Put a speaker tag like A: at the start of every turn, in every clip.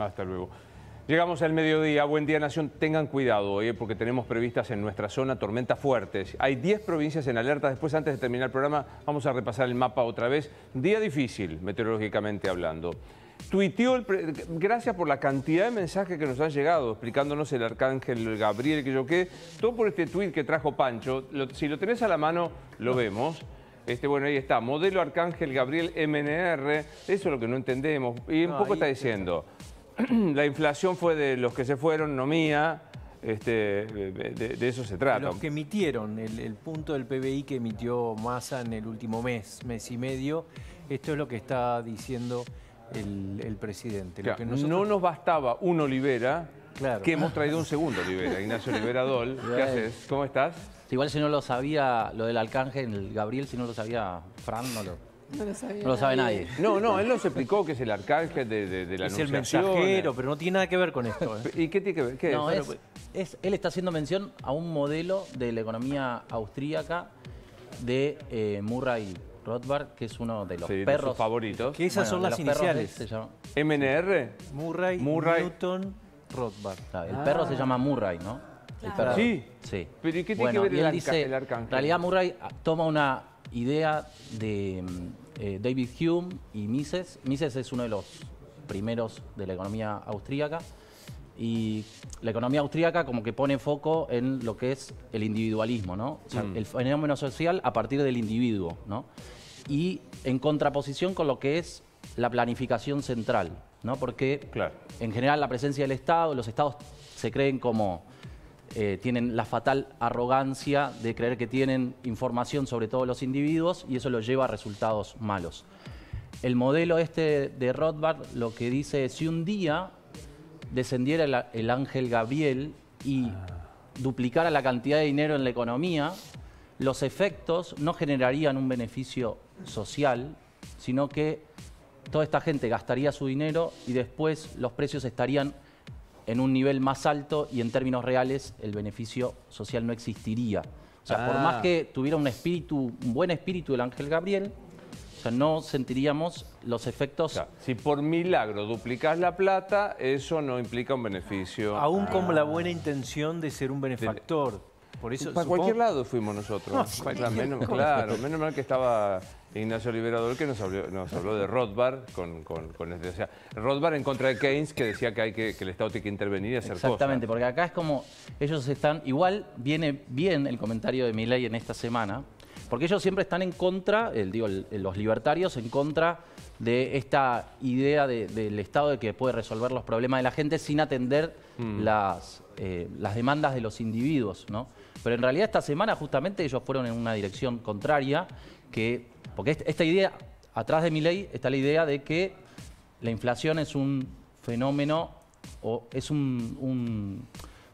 A: Hasta luego. Llegamos al mediodía. Buen día, Nación. Tengan cuidado hoy, eh, porque tenemos previstas en nuestra zona tormentas fuertes. Hay 10 provincias en alerta. Después, antes de terminar el programa, vamos a repasar el mapa otra vez. Día difícil, meteorológicamente hablando. Tuiteó, el gracias por la cantidad de mensajes que nos han llegado, explicándonos el arcángel Gabriel, que yo qué. Todo por este tuit que trajo Pancho. si lo tenés a la mano, lo vemos. Este, bueno, ahí está. Modelo Arcángel Gabriel MNR. Eso es lo que no entendemos. Y un poco está diciendo. la inflación fue de los que se fueron, no mía. Este, de, eso se trata. Los que
B: emitieron, el, punto del PBI que emitió Massa en el último mes, mes y medio, esto es lo que está diciendo el, presidente. No
A: nos bastaba un Olivera, que hemos traído un segundo Olivera, Ignacio Olivera Dol. ¿Qué haces?
C: ¿Cómo estás? Igual si no lo sabía, lo del Arcángel Gabriel, si no lo sabía Fran,
A: no lo...
D: No lo, no sabe nadie. No,
A: no, él nos explicó que es el arcángel de, de, de la Es el mensajero, pero no tiene nada que ver con esto. ¿eh? ¿Y qué tiene que ver?
C: es? él está haciendo mención a un modelo de la economía austríaca de eh, Murray Rothbard, que es uno de los perros. favoritos. Que esas son las iniciales. Este, MNR. Murray, Newton, Rothbard. el perro se ah. llama Murray, ¿no? Sí. Sí. Pero ¿y qué tiene bueno, que ver el, dice, el arcángel? En realidad Murray ah, toma una idea de mm, eh, David Hume y Mises. Mises es uno de los primeros de la economía austríaca. Y la economía austríaca como que pone foco en lo que es el individualismo, ¿no? O sea, mm. el fenómeno social a partir del individuo, ¿no? Y en contraposición con lo que es la planificación central, ¿no? Porque en general la presencia del Estado, los Estados se creen como eh, tienen la fatal arrogancia de creer que tienen información sobre todos los individuos y eso los lleva a resultados malos. El modelo este de Rothbard lo que dice es si un día descendiera el, el ángel Gabriel y ah. duplicara la cantidad de dinero en la economía, los efectos no generarían un beneficio social, sino que toda esta gente gastaría su dinero y después los precios estarían en un nivel más alto y en términos reales el beneficio social no existiría. O sea, por más ah. que tuviera un espíritu, un buen espíritu el ángel Gabriel,
A: sea, no sentiríamos los efectos. si por milagro duplicas la plata, eso no implica un beneficio. Aún como ah. la buena intención de ser un benefactor. Por eso, para cualquier lado fuimos nosotros. Ah, menos, claro, menos mal que estaba Ignacio Liberador que nos habló, de Rothbard, con, con, este, o Rothbard en contra de Keynes que decía que, hay que, el Estado tiene que intervenir y hacer Exactamente,
C: porque acá es como ellos están, igual viene bien el comentario de Milley en esta semana, porque ellos siempre están en contra, el, digo, los libertarios en contra de esta idea del Estado de que puede resolver los problemas de la gente sin atender mm. las, eh, las demandas de los individuos, ¿no? Pero en realidad esta semana justamente ellos fueron en una dirección contraria que porque esta idea, atrás de mi ley, está la idea de que la inflación es un fenómeno, o es un,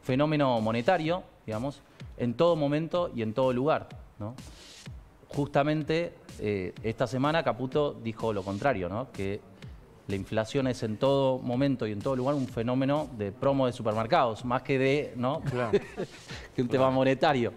C: fenómeno monetario, digamos, en todo momento y en todo lugar. Justamente eh, esta semana Caputo dijo lo contrario, que la inflación es en todo momento y en todo lugar un fenómeno de promo de supermercados, más que de, un tema
A: monetario.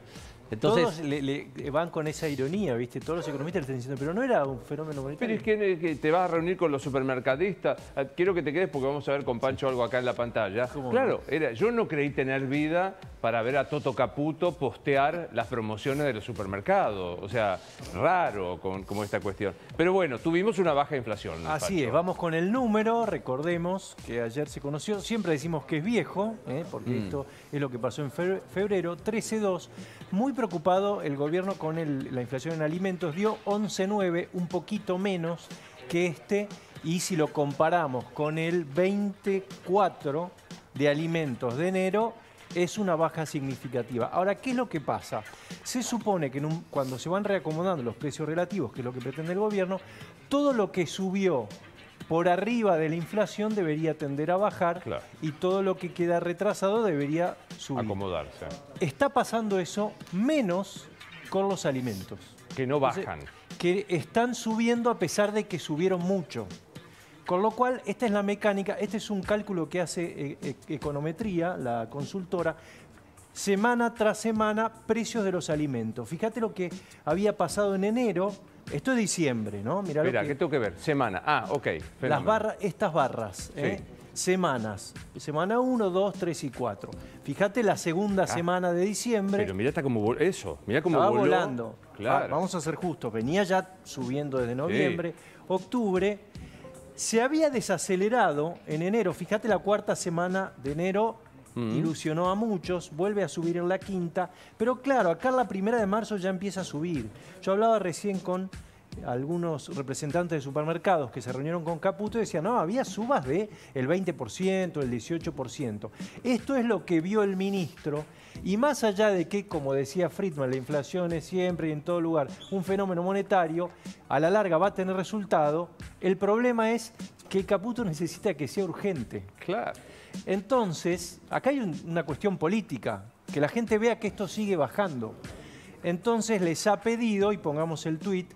B: Entonces, van con esa ironía, ¿viste? Todos los economistas le están diciendo, pero no era un fenómeno monetario.
A: Pero es que, te vas a reunir con los supermercadistas. Ah, quiero que te quedes porque vamos a ver con Pancho algo acá en la pantalla. Claro, era, yo no creí tener vida para ver a Toto Caputo postear las promociones de los supermercados. O sea, raro con, como esta cuestión. Pero bueno, tuvimos una baja inflación. Así es,
B: vamos con el número. Recordemos que ayer se conoció, siempre decimos que es viejo, ¿eh? porque mm. esto es lo que pasó en febrero, 13.2. Muy preocupado el gobierno con la inflación en alimentos. Dio 11,9, un poquito menos que este. Y si lo comparamos con el 24 de alimentos de enero, es una baja significativa. Ahora, ¿qué es lo que pasa? Se supone que cuando se van reacomodando los precios relativos, que es lo que pretende el gobierno, todo lo que subió por arriba de la inflación debería tender a bajar y todo lo que queda retrasado debería
A: subir. Acomodarse.
B: Está pasando eso menos con los alimentos. Que no bajan. que están subiendo a pesar de que subieron mucho. Con lo cual, esta es la mecánica, este es un cálculo que hace eh, eh, Econometría, la consultora, semana tras semana, precios de los alimentos. Fíjate lo que había pasado en enero, esto es diciembre, ¿no? Mira que... ¿qué tengo
A: que ver? Semana. Ah, ok. Las barras, estas barras,
B: ¿eh? Semanas. Semana 1, 2, 3 y 4. Fíjate la segunda ah. semana de diciembre. Pero
A: mira está como eso, mirá cómo volando.
B: Claro. vamos a ser justos, venía ya subiendo desde noviembre, octubre. Se había desacelerado en enero, fíjate la cuarta semana de enero,
D: ilusionó
B: a muchos, vuelve a subir en la quinta, pero claro, acá la primera de marzo ya empieza a subir. Yo hablaba recién con algunos representantes de supermercados que se reunieron con Caputo y decían, no, había subas de el 20%, el 18%. Esto es lo que vio el ministro y más allá de que, como decía Friedman, la inflación es siempre y en todo lugar un fenómeno monetario, a la larga va a tener resultado, el problema es que Caputo necesita que sea urgente. Claro. Entonces, acá hay una cuestión política, que la gente vea que esto sigue bajando. Entonces les ha pedido, y pongamos el tuit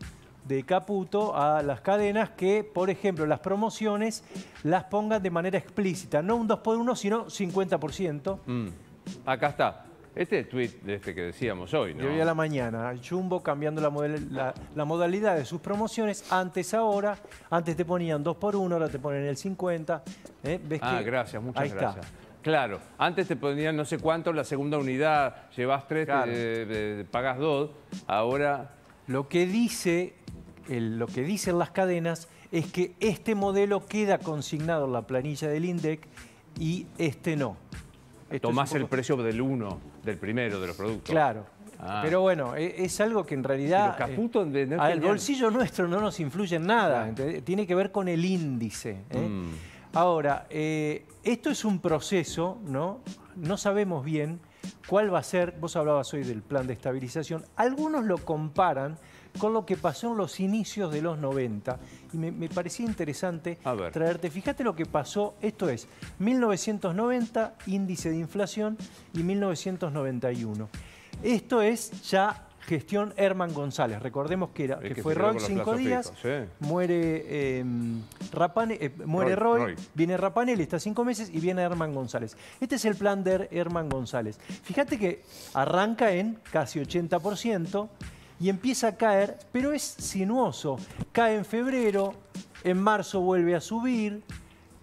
B: de Caputo, a las cadenas que, por ejemplo, las promociones las pongan de manera explícita, no un 2 por 1 sino 50%.
A: Mm. Acá está. Este es el tweet de este que decíamos hoy, ¿no? De hoy a la
B: mañana, Jumbo cambiando la, modalidad de sus promociones. Antes ahora, antes te ponían 2 por 1 ahora te ponen el 50. ¿eh? ah, gracias, muchas gracias.
A: Claro, antes te ponían no sé cuánto la segunda unidad, llevas 3, pagas 2, ahora...
B: Lo que, dice, lo que dicen las cadenas es que este modelo queda consignado en la planilla del INDEC y este no
A: tomás el precio del uno, del primero, de los productos. Claro. Ah. Pero
B: bueno, e-, es, algo que en realidad Caputo, eh, al bolsillo nuestro no nos influye nada. Tiene que ver con el índice. ¿eh? Mm. Ahora, eh, esto es un proceso, ¿no? No sabemos bien cuál va a ser. Vos hablabas hoy del plan de estabilización. Algunos lo comparan con lo que pasó en los inicios de los 90. Y me, parecía interesante traerte. Fíjate lo que pasó, esto es, 1990, índice de inflación, y 1991. Esto es ya gestión Herman González. Recordemos que, era, fue Roy cinco días, muere, em, eh, muere Roy, viene Rapanel, está cinco meses y viene Herman González. Este es el plan de Herman González. Fíjate que arranca en casi 80%, y empieza a caer, pero es sinuoso. Cae en febrero, en marzo vuelve a subir,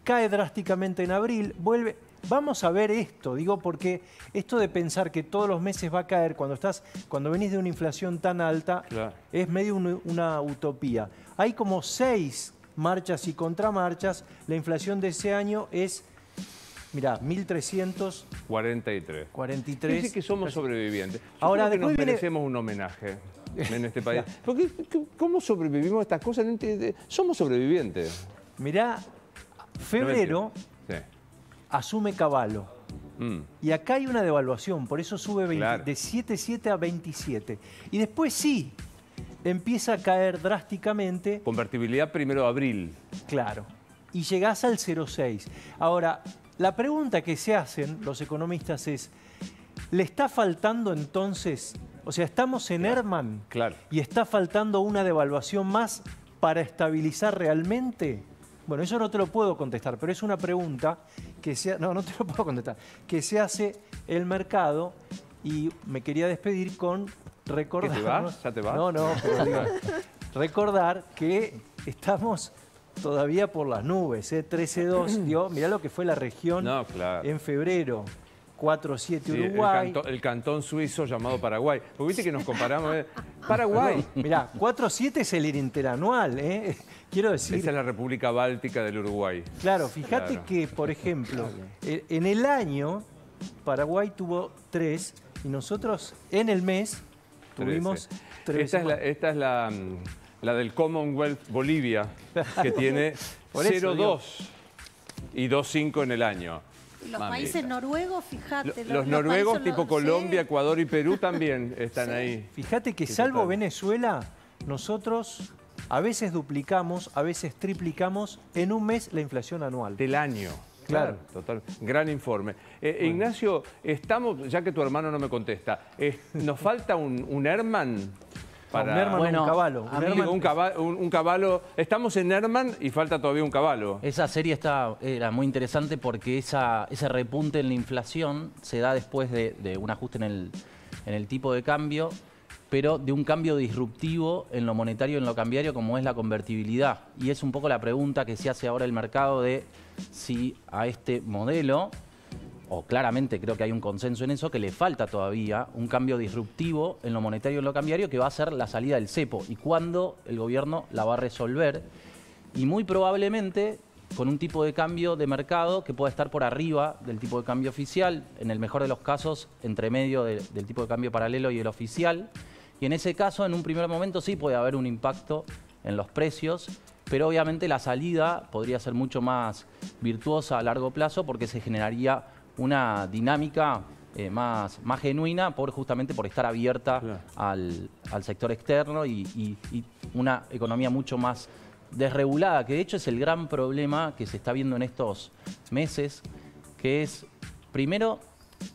B: cae drásticamente en abril, vuelve... Vamos a ver esto, digo, porque esto de pensar que todos los meses va a caer cuando estás, cuando venís de una inflación tan alta, es medio una utopía. Hay como seis marchas y contramarchas. La inflación de ese año es,
A: mira, 1.343. 43. Dice que somos sobrevivientes. Ahora, merecemos un homenaje. en este país. Porque, ¿Cómo sobrevivimos a estas cosas? Somos sobrevivientes. Mirá, febrero
B: asume Caballo. Mm. Y acá hay una devaluación, por eso sube de 7,7 a 27. Y después sí, empieza a caer drásticamente. Convertibilidad primero de abril. Claro. Y llegás al 0,6. Ahora, la pregunta que se hacen los economistas es, ¿le está faltando entonces o sea, estamos en Herman claro. y está faltando una devaluación más para estabilizar realmente. Bueno, eso no te lo puedo contestar, pero es una pregunta que se, no, no te lo puedo contestar, que se hace el mercado y me quería despedir con recordar... ¿Te vas? ¿Ya te vas? No, no, pero recordar que estamos todavía por las nubes, ¿eh? 13.2, mirá lo que fue la
A: región en
B: febrero.
A: 4-7 Uruguay. El, cantón suizo llamado Paraguay. Porque viste que nos comparamos. ¿eh? Paraguay. mirá, 4-7 es el interanual, ¿eh? Quiero decir. Esa es la República Báltica del Uruguay. Claro, fíjate que, por
B: ejemplo, e, en el año Paraguay tuvo 3 y nosotros en el mes tuvimos 3. Esta es la,
A: esta es la, mm, la del Commonwealth Bolivia, que tiene 0-2 y 2-5 en el año. Los países
C: noruegos, fíjate. Los, noruegos tipo Colombia,
A: Ecuador y Perú también están ahí.
B: Fíjate que salvo Venezuela, nosotros a veces duplicamos, a veces triplicamos en un mes la inflación anual. Del año.
A: Claro, total. Gran informe. Eh, eh, Ignacio, estamos, ya que tu hermano no me contesta, eh, ¿nos falta un, un Herman? Para... un caballo. Estamos en Herman y falta todavía un caballo. Esa serie está, era muy interesante
C: porque esa, ese repunte en la inflación se da después de, un ajuste en el, en el tipo de cambio pero de un cambio disruptivo en lo monetario en lo cambiario como es la convertibilidad. Y es un poco la pregunta que se hace ahora el mercado de si a este modelo o claramente creo que hay un consenso en eso, que le falta todavía un cambio disruptivo en lo monetario y en lo cambiario, que va a ser la salida del cepo y cuándo el gobierno la va a resolver. Y muy probablemente con un tipo de cambio de mercado que pueda estar por arriba del tipo de cambio oficial, en el mejor de los casos, entre medio del tipo de cambio paralelo y el oficial. Y en ese caso, en un primer momento sí puede haber un impacto en los precios, pero obviamente la salida podría ser mucho más virtuosa a largo plazo porque se generaría una dinámica eh, más, más genuina por justamente por estar abierta al, sector externo y, una economía mucho más desregulada, que de hecho es el gran problema que se está viendo en estos meses, que es primero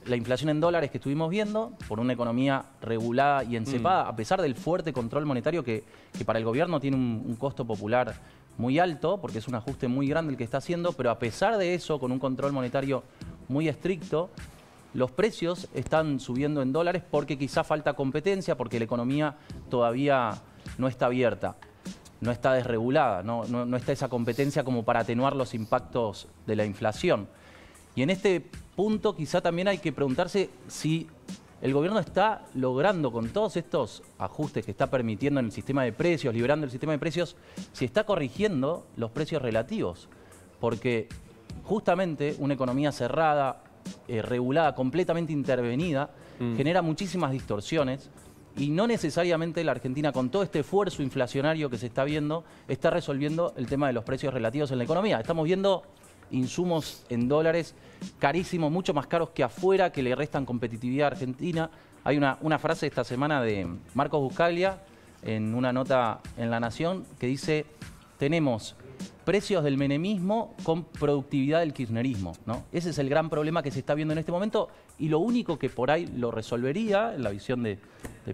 C: la inflación en dólares que estuvimos viendo por una economía regulada y encepada, mm. a pesar del fuerte control monetario que, para el gobierno tiene un, un costo popular muy alto, porque es un ajuste muy grande el que está haciendo, pero a pesar de eso, con un control monetario muy estricto, los precios están subiendo en dólares porque quizá falta competencia, porque la economía todavía no está abierta, no está desregulada, no, no, está esa competencia como para atenuar los impactos de la inflación. Y en este punto quizá también hay que preguntarse si el gobierno está logrando con todos estos ajustes que está permitiendo en el sistema de precios, liberando el sistema de precios, se está corrigiendo los precios relativos. Porque justamente una economía cerrada, eh, regulada, completamente intervenida, mm. genera muchísimas distorsiones y no necesariamente la Argentina, con todo este esfuerzo inflacionario que se está viendo, está resolviendo el tema de los precios relativos en la economía. Estamos viendo insumos en dólares carísimos, mucho más caros que afuera, que le restan competitividad a Argentina. Hay una, una frase esta semana de Marcos Buscaglia en una nota en La Nación que dice, tenemos precios del menemismo con productividad del kirchnerismo. Ese es el gran problema que se está viendo en este momento y lo único que por ahí lo resolvería, en la visión de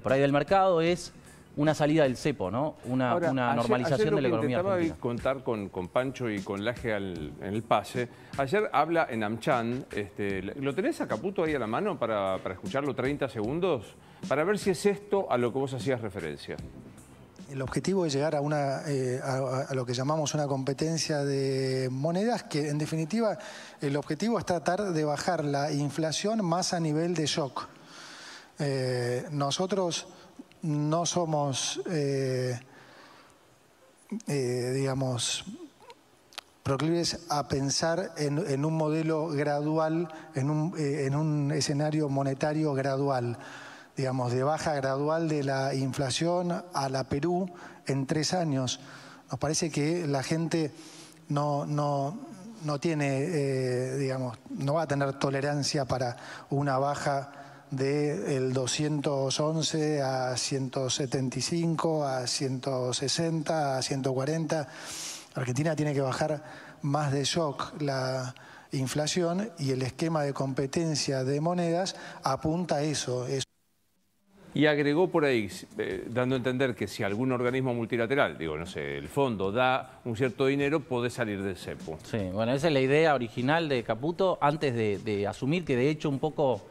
C: por ahí del mercado, es una salida del cepo, ¿no? Una, normalización de la que economía
A: contar con, con, Pancho y con Laje en el pase. Ayer habla en Amchan, este, ¿lo tenés a Caputo ahí a la mano para, escucharlo 30 segundos? Para ver si es esto a lo que vos hacías referencia.
D: El objetivo es llegar a, una, eh, lo que llamamos una competencia de monedas, que en definitiva el objetivo es tratar de bajar la inflación más a nivel de shock. Eh, nosotros no somos, eh, eh, digamos, proclives a pensar en, un modelo gradual, eh, en un, escenario monetario gradual, digamos, de baja gradual de la inflación a la Perú en tres años. Nos parece que la gente no, tiene, digamos, no va a tener tolerancia para una baja ...de de 211 a 175, a 160, a 140. Argentina tiene que bajar más de shock la inflación y el esquema de competencia de monedas apunta a eso.
A: Y agregó por ahí, eh, dando a entender que si algún organismo multilateral, digo, no sé, el fondo da un cierto dinero, puede salir del cepo. Sí, bueno, esa es la idea original de
C: Caputo antes de asumir, que de hecho un poco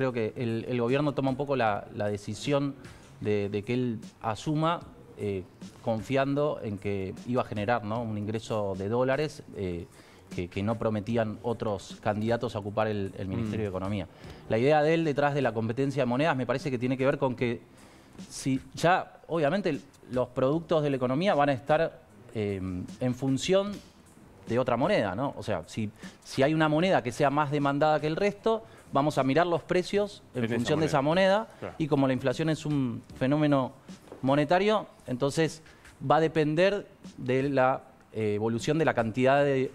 C: creo que el, gobierno toma un poco la, decisión de, que él asuma eh, confiando en que iba a generar un ingreso de dólares. Eh, que, no prometían otros candidatos a ocupar el, mm. Ministerio de Economía. La idea de él detrás de la competencia de monedas me parece que tiene que ver con que si ya, obviamente, los productos de la economía van a estar eh, en función de otra moneda, ¿no? O sea, si, si hay una moneda que sea más demandada que el resto, vamos a mirar los precios en, función de esa moneda y como la inflación es un fenómeno monetario, entonces va a depender de la eh, evolución de la cantidad eh,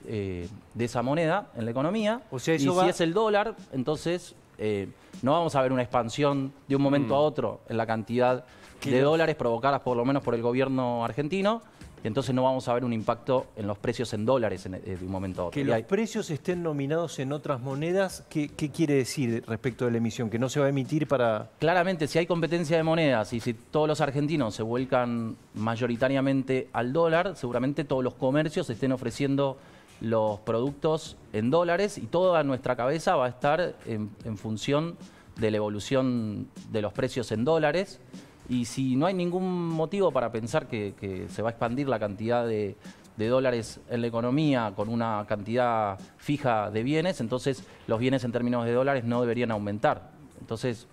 C: de, esa moneda en la economía.
B: y si es el
C: dólar, entonces eh, no vamos a ver una expansión de un momento mm. a otro en la cantidad de dólares provocadas por lo menos por el gobierno argentino, entonces no vamos a ver un impacto en los precios en dólares en, eh, de un momento a otro. Que los
B: precios estén nominados en otras monedas, ¿qué, quiere decir respecto de la emisión? ¿Que no se va a emitir para...? Claramente,
C: si hay competencia de monedas y si todos los argentinos se vuelcan mayoritariamente al dólar, seguramente todos los comercios estén ofreciendo los productos en dólares y toda nuestra cabeza va a estar en función de la evolución de los precios en dólares y si no hay ningún motivo para pensar que, se va a expandir la cantidad de, dólares en la economía con una cantidad fija de bienes, entonces los bienes en términos de dólares no deberían aumentar. Entonces,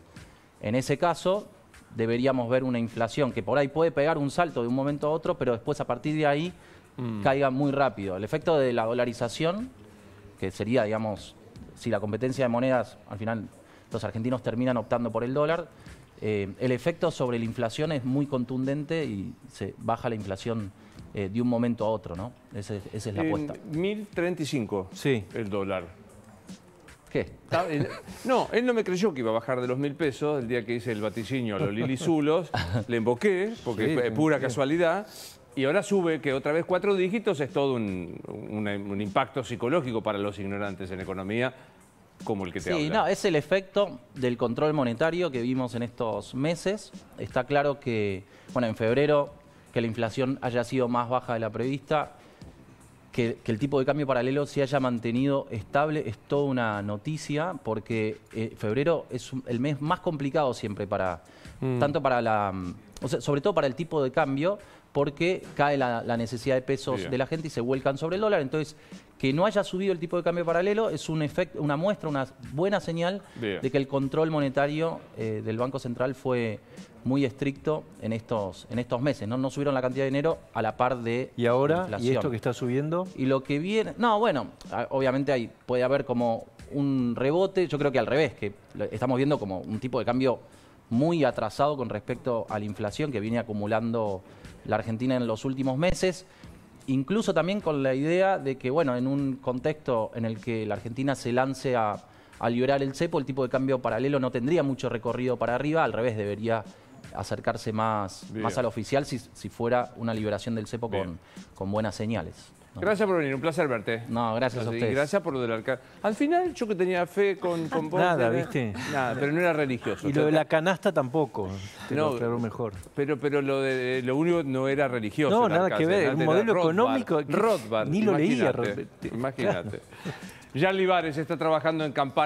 C: en ese caso, deberíamos ver una inflación que por ahí puede pegar un salto de un momento a otro, pero después a partir de ahí mm. caiga muy rápido. El efecto de la dolarización, que sería, digamos, si la competencia de monedas, al final los argentinos terminan optando por el dólar, eh, el efecto sobre la inflación es muy contundente y se baja la inflación eh, de un momento a otro, ¿no? esa es la apuesta.
A: 1035 sí. el dólar. ¿Qué? No, él no me creyó que iba a bajar de los mil pesos el día que hice el vaticinio a los lilizulos. Le emboqué, porque es pura casualidad. Y ahora sube que otra vez cuatro dígitos es todo un impacto psicológico para los ignorantes en economía el que sí, no, es el
C: efecto
A: del control monetario que vimos en estos
C: meses. Está claro que, bueno, en febrero, que la inflación haya sido más baja de la prevista, que, el tipo de cambio paralelo se haya mantenido estable, es toda una noticia, porque eh, febrero es el mes más complicado siempre para, mm. tanto para la, o sea, sobre todo para el tipo de cambio, porque cae la, necesidad de pesos de la gente y se vuelcan sobre el dólar. Entonces, que no haya subido el tipo de cambio paralelo es un una muestra, una buena señal de que el control monetario eh, del Banco Central fue muy estricto en estos, en estos meses. ¿no? subieron la cantidad de dinero a la par de ¿Y ahora? ¿Y esto que está subiendo? Y lo que viene... No, bueno, obviamente ahí puede haber como un rebote. Yo creo que al revés, que estamos viendo como un tipo de cambio muy atrasado con respecto a la inflación que viene acumulando la Argentina en los últimos meses, incluso también con la idea de que, bueno, en un contexto en el que la Argentina se lance a, liberar el cepo, el tipo de cambio paralelo no tendría mucho recorrido para arriba, al revés, debería acercarse más, más al oficial si, si, fuera una liberación del cepo con, con buenas señales.
A: Gracias por venir, un placer verte. No, gracias a ustedes. Y gracias por lo del alcalde. Al final yo que tenía fe con, con vos, Nada, ¿viste? Nada, pero no era religioso. Y lo de la
B: canasta tampoco,
A: no, mejor. Pero, pero lo, de, lo único no era religioso. No, nada que ver, El modelo económico. Rothbard, ni lo leía. Rothbard. Imagínate. Claro. Jan está trabajando en campaña.